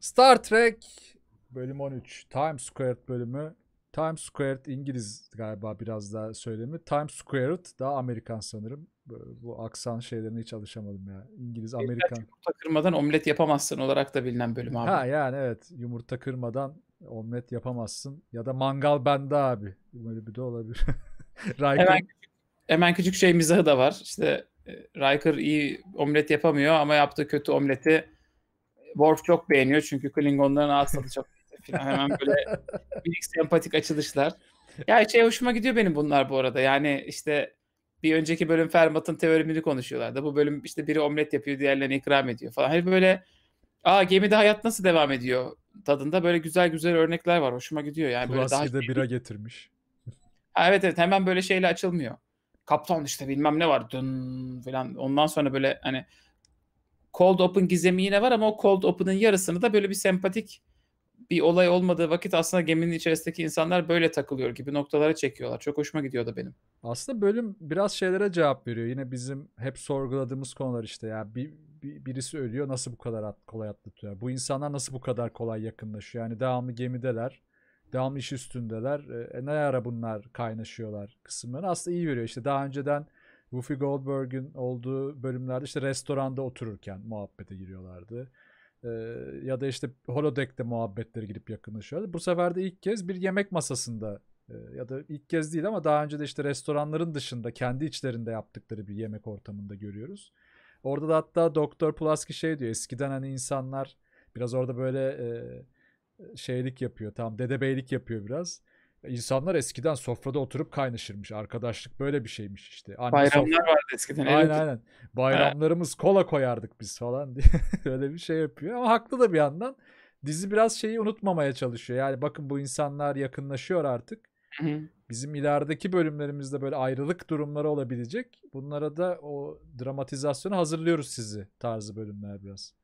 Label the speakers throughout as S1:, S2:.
S1: Star Trek bölüm 13 Times Square bölümü. Times Square İngiliz galiba biraz daha söylemi. Times Square daha Amerikan sanırım. bu aksan şeylerine hiç alışamadım ya. İngiliz, Amerikan. Yumurta kırmadan omlet yapamazsın olarak da bilinen bölüm abi. Ha yani evet. Yumurta kırmadan omlet yapamazsın. Ya da mangal bende abi. Böyle bir de olabilir. Riker... hemen, hemen küçük şey mizahı
S2: da var. İşte e, Riker iyi omlet yapamıyor ama yaptığı kötü omleti Worf çok beğeniyor çünkü Klingonların ağzı çok Hemen böyle minik sempatik açılışlar. Ya şey hoşuma gidiyor benim bunlar bu arada. Yani işte bir önceki bölüm Fermat'ın teoremini konuşuyorlardı. Bu bölüm işte biri omlet yapıyor, diğerlerine ikram ediyor falan. Hani böyle aa gemide hayat nasıl devam ediyor tadında böyle güzel güzel örnekler var. Hoşuma gidiyor yani. böyle daha... Şey bira
S1: getirmiş.
S2: Ha, evet evet hemen böyle şeyle açılmıyor. Kaptan işte bilmem ne var dün falan. Ondan sonra böyle hani Cold Open gizemi yine var ama o Cold Open'ın yarısını da böyle bir sempatik bir olay olmadığı vakit aslında geminin içerisindeki insanlar böyle takılıyor gibi noktalara çekiyorlar. Çok hoşuma gidiyor da benim.
S1: Aslında bölüm biraz şeylere cevap veriyor. Yine bizim hep sorguladığımız konular işte ya bir, bir birisi ölüyor nasıl bu kadar at, kolay atlatıyor? Bu insanlar nasıl bu kadar kolay yakınlaşıyor? Yani devamlı gemideler, devamlı iş üstündeler. E, e ne ara bunlar kaynaşıyorlar kısımları aslında iyi veriyor. İşte daha önceden Whoopi Goldberg'in olduğu bölümlerde işte restoranda otururken muhabbete giriyorlardı. Ee, ya da işte holodeck'te muhabbetleri girip yakınlaşıyorlardı. Bu sefer de ilk kez bir yemek masasında e, ya da ilk kez değil ama daha önce de işte restoranların dışında kendi içlerinde yaptıkları bir yemek ortamında görüyoruz. Orada da hatta Doktor Pulaski şey diyor eskiden hani insanlar biraz orada böyle e, e şeylik yapıyor tam dedebeylik yapıyor biraz. İnsanlar eskiden sofrada oturup kaynaşırmış. Arkadaşlık böyle bir şeymiş işte. Anne Bayramlar sofra... vardı eskiden. Aynen evet. aynen. Bayramlarımız ha. kola koyardık biz falan diye. Öyle bir şey yapıyor. Ama haklı da bir yandan. Dizi biraz şeyi unutmamaya çalışıyor. Yani bakın bu insanlar yakınlaşıyor artık. Bizim ilerideki bölümlerimizde böyle ayrılık durumları olabilecek. Bunlara da o dramatizasyonu hazırlıyoruz sizi tarzı bölümler biraz.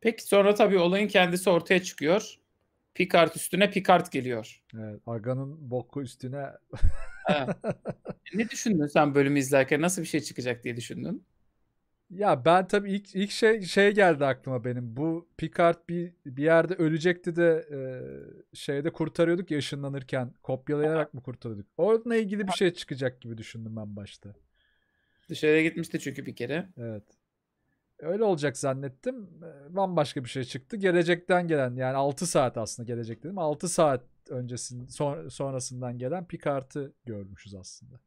S2: Peki sonra tabii olayın kendisi ortaya çıkıyor. Picard üstüne Picard geliyor.
S1: Evet, Aga'nın boku üstüne.
S2: E, ne düşündün sen bölümü izlerken? Nasıl bir
S1: şey çıkacak diye düşündün? Ya ben tabii ilk ilk şey şey geldi aklıma benim. Bu Picard bir bir yerde ölecekti de e, şeyde kurtarıyorduk ya ışınlanırken. Kopyalayarak mı kurtarıyorduk? Orada ilgili bir şey çıkacak gibi düşündüm ben başta. Dışarıya gitmişti çünkü bir kere. Evet. Öyle olacak zannettim. Bambaşka bir şey çıktı. Gelecekten gelen yani 6 saat aslında gelecek dedim. 6 saat öncesinin son, sonrasından gelen Picard'ı görmüşüz aslında.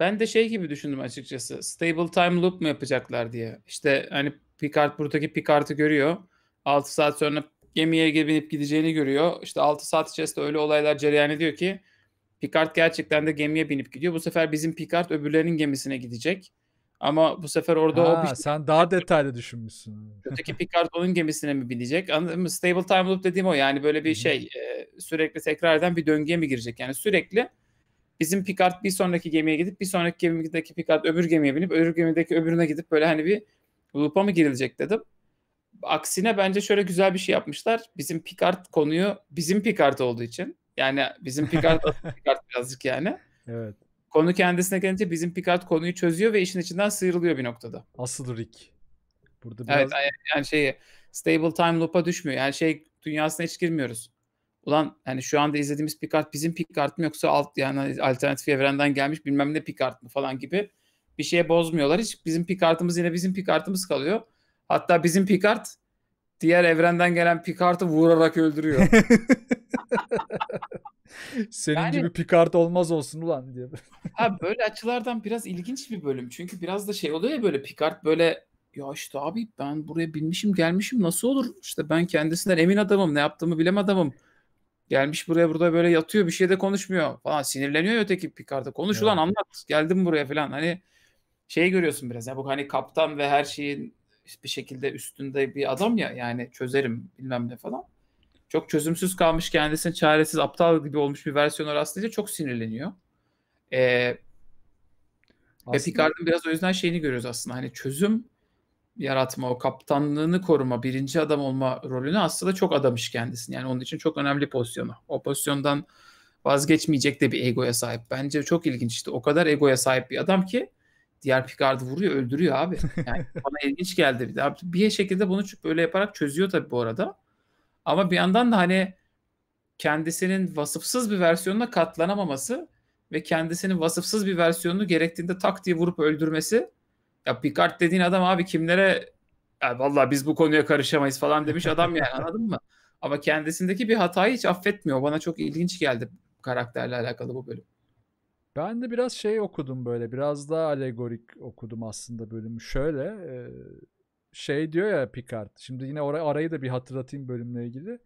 S1: Ben de şey gibi düşündüm
S2: açıkçası. Stable time loop mu yapacaklar diye. İşte hani Picard buradaki Picard'ı görüyor. 6 saat sonra gemiye gelip gideceğini görüyor. İşte 6 saat içerisinde öyle olaylar cereyan ediyor ki Picard gerçekten de gemiye binip gidiyor. Bu sefer bizim Picard öbürlerinin gemisine gidecek. Ama bu sefer orada ha, o... Bir... Şey sen
S1: daha detaylı düşünmüşsün. Öteki Picard
S2: onun gemisine mi binecek? Anladın Stable time loop dediğim o. Yani böyle bir şey e, sürekli tekrar eden bir döngüye mi girecek? Yani sürekli bizim Picard bir sonraki gemiye gidip bir sonraki gemideki Picard öbür gemiye binip öbür gemideki öbürüne gidip böyle hani bir loop'a mı girilecek dedim. Aksine bence şöyle güzel bir şey yapmışlar. Bizim Picard konuyu bizim Picard olduğu için. Yani bizim Picard, Picard birazcık yani. Evet. Konu kendisine gelince bizim Picard konuyu çözüyor ve işin içinden sıyrılıyor bir noktada.
S1: Asıl Rick. Burada biraz... Evet
S2: yani şey stable time loop'a düşmüyor. Yani şey dünyasına hiç girmiyoruz. Ulan hani şu anda izlediğimiz Picard bizim Picard mı yoksa alt yani alternatif evrenden gelmiş bilmem ne Picard mı falan gibi bir şeye bozmuyorlar. Hiç bizim Picard'ımız yine bizim Picard'ımız kalıyor. Hatta bizim Picard diğer evrenden gelen Picard'ı vurarak öldürüyor.
S1: Senin yani, gibi Picard olmaz olsun ulan diyor.
S2: Abi böyle açılardan biraz ilginç bir bölüm. Çünkü biraz da şey oluyor ya böyle Picard böyle ya işte abi ben buraya binmişim gelmişim nasıl olur? İşte ben kendisinden emin adamım ne yaptığımı bilem adamım. Gelmiş buraya burada böyle yatıyor bir şey de konuşmuyor falan sinirleniyor öteki Picard'a. Konuş ulan anlat geldim buraya falan hani şey görüyorsun biraz ya bu hani kaptan ve her şeyin bir şekilde üstünde bir adam ya yani çözerim bilmem ne falan. Çok çözümsüz kalmış kendisini çaresiz aptal gibi olmuş bir versiyona rastlayınca çok sinirleniyor. E,
S1: aslında... Picard'ın
S2: biraz o yüzden şeyini görüyoruz aslında. Hani çözüm yaratma, o kaptanlığını koruma, birinci adam olma rolünü aslında çok adamış kendisini. Yani onun için çok önemli pozisyonu. O pozisyondan vazgeçmeyecek de bir egoya sahip. Bence çok ilginçti. O kadar egoya sahip bir adam ki diğer Picard'ı vuruyor, öldürüyor abi. Yani bana ilginç geldi. Bir, de. bir şekilde bunu böyle yaparak çözüyor tabii bu arada. Ama bir yandan da hani kendisinin vasıfsız bir versiyonuna katlanamaması ve kendisinin vasıfsız bir versiyonunu gerektiğinde tak diye vurup öldürmesi. Ya Picard dediğin adam abi kimlere ya vallahi biz bu konuya karışamayız falan demiş adam yani anladın mı? Ama kendisindeki bir hatayı hiç affetmiyor. Bana çok ilginç geldi karakterle alakalı bu bölüm.
S1: Ben de biraz şey okudum böyle. Biraz daha alegorik okudum aslında bölümü. Şöyle şey diyor ya Picard. Şimdi yine orayı arayı da bir hatırlatayım bölümle ilgili.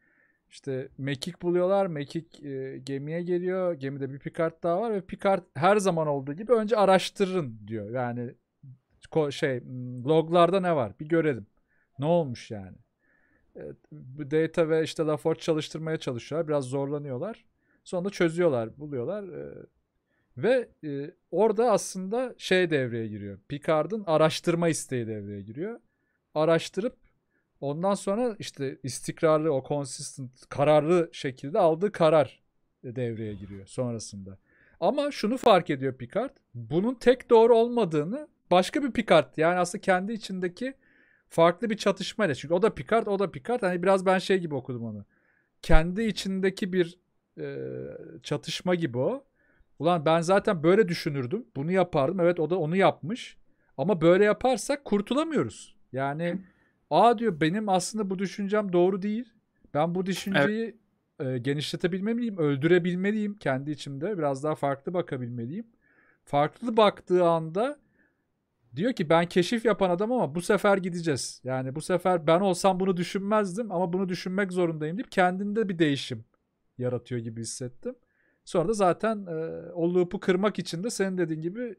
S1: İşte Mekik buluyorlar. Mekik e, gemiye geliyor. Gemide bir Picard daha var ve Picard her zaman olduğu gibi önce araştırın diyor. Yani şey loglarda ne var bir görelim. Ne olmuş yani. E, Data ve işte Lafort çalıştırmaya çalışıyorlar. Biraz zorlanıyorlar. Sonra çözüyorlar, buluyorlar. E, ve e, orada aslında şey devreye giriyor. Picard'ın araştırma isteği devreye giriyor. Araştırıp Ondan sonra işte istikrarlı o consistent kararlı şekilde aldığı karar devreye giriyor sonrasında. Ama şunu fark ediyor Picard. Bunun tek doğru olmadığını başka bir Picard yani aslında kendi içindeki farklı bir çatışmayla. Çünkü o da Picard o da Picard. Hani biraz ben şey gibi okudum onu. Kendi içindeki bir e, çatışma gibi o. Ulan ben zaten böyle düşünürdüm. Bunu yapardım. Evet o da onu yapmış. Ama böyle yaparsak kurtulamıyoruz. Yani Aa diyor benim aslında bu düşüncem doğru değil. Ben bu düşünceyi evet. e, genişletebilmeliyim, öldürebilmeliyim kendi içimde. Biraz daha farklı bakabilmeliyim. Farklı baktığı anda diyor ki ben keşif yapan adam ama bu sefer gideceğiz. Yani bu sefer ben olsam bunu düşünmezdim ama bunu düşünmek zorundayım deyip kendinde bir değişim yaratıyor gibi hissettim. Sonra da zaten e, o loop'u kırmak için de senin dediğin gibi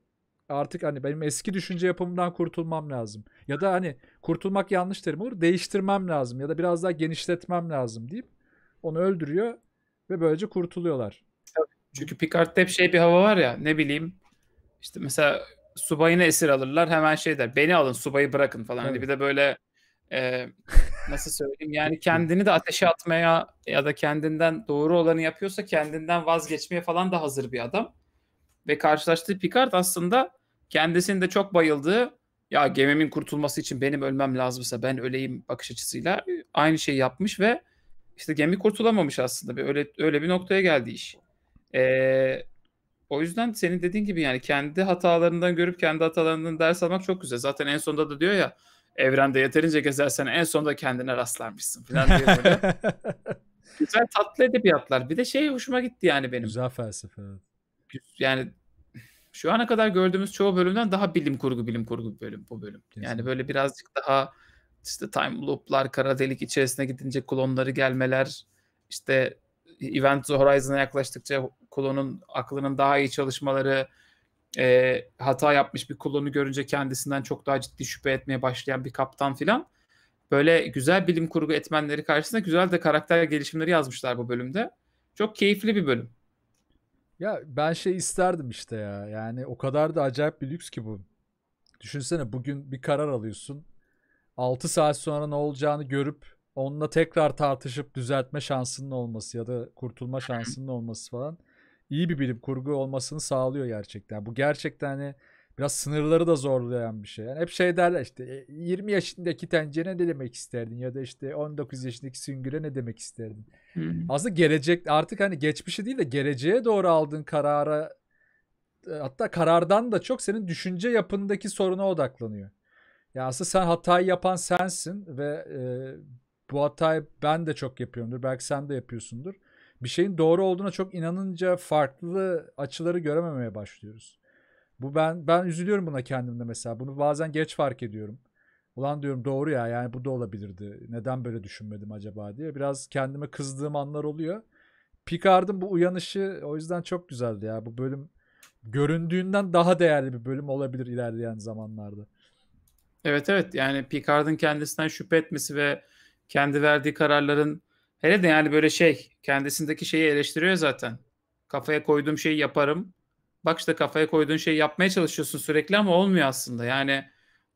S1: Artık hani benim eski düşünce yapımından kurtulmam lazım. Ya da hani kurtulmak yanlış terim olur. Değiştirmem lazım ya da biraz daha genişletmem lazım deyip onu öldürüyor ve böylece kurtuluyorlar.
S2: Çünkü Picard'da hep şey bir hava var ya ne bileyim işte mesela subayını esir alırlar hemen şey der beni alın subayı bırakın falan. Evet. Hani bir de böyle e, nasıl söyleyeyim yani kendini de ateşe atmaya ya da kendinden doğru olanı yapıyorsa kendinden vazgeçmeye falan da hazır bir adam. Ve karşılaştığı Picard aslında kendisinin de çok bayıldığı ya gemimin kurtulması için benim ölmem lazımsa ben öleyim bakış açısıyla e, aynı şeyi yapmış ve işte gemi kurtulamamış aslında. Bir öyle öyle bir noktaya geldi iş. Ee, o yüzden senin dediğin gibi yani kendi hatalarından görüp kendi hatalarından ders almak çok güzel. Zaten en sonunda da diyor ya evrende yeterince gezersen en sonunda kendine rastlarmışsın
S1: falan diye böyle.
S2: güzel tatlı edebiyatlar. Bir de şey hoşuma gitti yani benim.
S1: Güzel felsefe.
S2: Yani şu ana kadar gördüğümüz çoğu bölümden daha bilim kurgu bilim kurgu bir bölüm bu bölüm. Kesinlikle. Yani böyle birazcık daha işte time loop'lar, kara delik içerisine gidince klonları gelmeler, işte Event Horizon'a yaklaştıkça klonun aklının daha iyi çalışmaları, e, hata yapmış bir klonu görünce kendisinden çok daha ciddi şüphe etmeye başlayan bir kaptan filan. Böyle güzel bilim kurgu etmenleri karşısında güzel de karakter gelişimleri yazmışlar bu bölümde. Çok keyifli bir bölüm.
S1: Ya ben şey isterdim işte ya. Yani o kadar da acayip bir lüks ki bu. Düşünsene bugün bir karar alıyorsun. 6 saat sonra ne olacağını görüp onunla tekrar tartışıp düzeltme şansının olması ya da kurtulma şansının olması falan iyi bir bilim kurgu olmasını sağlıyor gerçekten. Bu gerçekten hani Biraz sınırları da zorlayan bir şey. Yani hep şey derler işte 20 e, yaşındaki tencere ne demek isterdin ya da işte 19 yaşındaki süngüre ne demek isterdin? Hı. Aslında gelecek artık hani geçmişi değil de geleceğe doğru aldığın karara e, hatta karardan da çok senin düşünce yapındaki soruna odaklanıyor. Ya aslında sen hatayı yapan sensin ve e, bu hatayı ben de çok yapıyorumdur. Belki sen de yapıyorsundur. Bir şeyin doğru olduğuna çok inanınca farklı açıları görememeye başlıyoruz. Bu ben ben üzülüyorum buna kendimde mesela. Bunu bazen geç fark ediyorum. Ulan diyorum doğru ya yani bu da olabilirdi. Neden böyle düşünmedim acaba diye. Biraz kendime kızdığım anlar oluyor. Picard'ın bu uyanışı o yüzden çok güzeldi ya. Bu bölüm göründüğünden daha değerli bir bölüm olabilir ilerleyen zamanlarda.
S2: Evet evet yani Picard'ın kendisinden şüphe etmesi ve kendi verdiği kararların hele de yani böyle şey kendisindeki şeyi eleştiriyor zaten. Kafaya koyduğum şeyi yaparım. Bak işte kafaya koyduğun şeyi yapmaya çalışıyorsun sürekli ama olmuyor aslında. Yani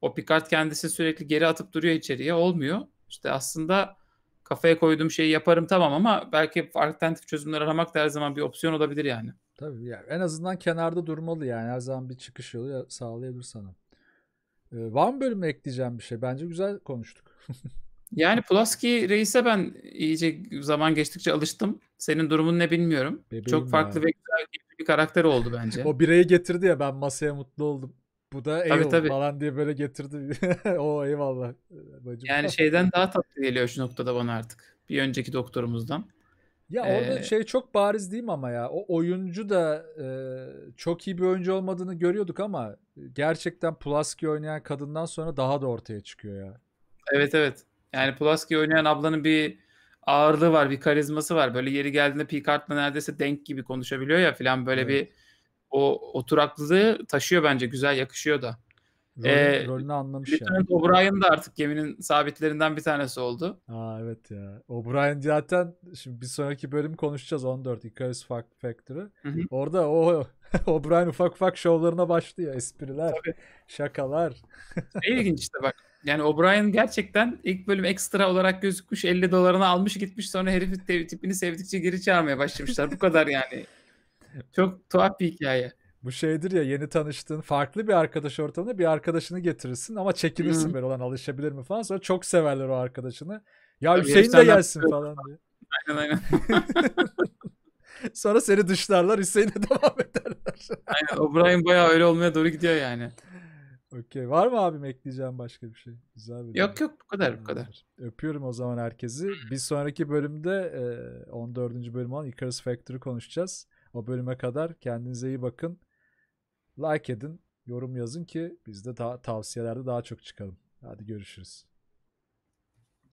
S2: o Picard kendisi sürekli geri atıp duruyor içeriye olmuyor. İşte aslında kafaya koyduğum şeyi yaparım tamam ama belki alternatif çözümler aramak da her zaman bir opsiyon olabilir yani.
S1: Tabii yani en azından kenarda durmalı yani her zaman bir çıkış yolu sağlayabilir sana. Ee, bölümü ekleyeceğim bir şey? Bence güzel konuştuk.
S2: yani Pulaski reise ben iyice zaman geçtikçe alıştım. Senin durumun ne bilmiyorum. Bebeğim Çok farklı ya. ve güzel bir karakter oldu bence. o bireyi
S1: getirdi ya ben masaya mutlu oldum. Bu da tabii, tabii. falan diye böyle getirdi. o eyvallah. Bacım. Yani şeyden
S2: daha tatlı geliyor şu noktada bana artık. Bir önceki doktorumuzdan. Ya ee... orada
S1: şey çok bariz değil mi ama ya. O oyuncu da e, çok iyi bir oyuncu olmadığını görüyorduk ama gerçekten Pulaski oynayan kadından sonra daha da ortaya çıkıyor ya. Evet
S2: evet. Yani Pulaski oynayan ablanın bir ağırlığı var, bir karizması var. Böyle yeri geldiğinde Picard'la neredeyse denk gibi konuşabiliyor ya filan böyle evet. bir o oturaklılığı taşıyor bence. Güzel yakışıyor da.
S1: Rol, ee, rolünü anlamış yani. O'Brien
S2: da artık geminin sabitlerinden bir tanesi oldu.
S1: Aa evet ya. O'Brien zaten şimdi bir sonraki bölüm konuşacağız 14 Icarus Fuck Factory. Orada o O'Brien ufak ufak şovlarına başlıyor. Espriler, Tabii. şakalar.
S2: Şey ne işte bak yani O'Brien gerçekten ilk bölüm ekstra olarak gözükmüş 50 dolarını almış gitmiş sonra herifin tipini sevdikçe geri çağırmaya başlamışlar. Bu kadar yani.
S1: Çok tuhaf bir hikaye. Bu şeydir ya yeni tanıştığın farklı bir arkadaş ortamında bir arkadaşını getirirsin ama çekilirsin hmm. böyle olan alışabilir mi falan sonra çok severler o arkadaşını. Ya Tabii Hüseyin de gelsin yaptım. falan diye. Aynen aynen. sonra seni dışlarlar Hüseyin'e devam ederler. aynen O'Brien bayağı öyle olmaya doğru gidiyor yani. Okey. Var mı abim ekleyeceğim başka bir şey? Güzel bir Yok yok bu kadar bu kadar. Öpüyorum o zaman herkesi. Bir sonraki bölümde 14. bölüm olan Icarus Factory konuşacağız. O bölüme kadar kendinize iyi bakın. Like edin, yorum yazın ki biz de ta- tavsiyelerde daha çok çıkalım. Hadi görüşürüz.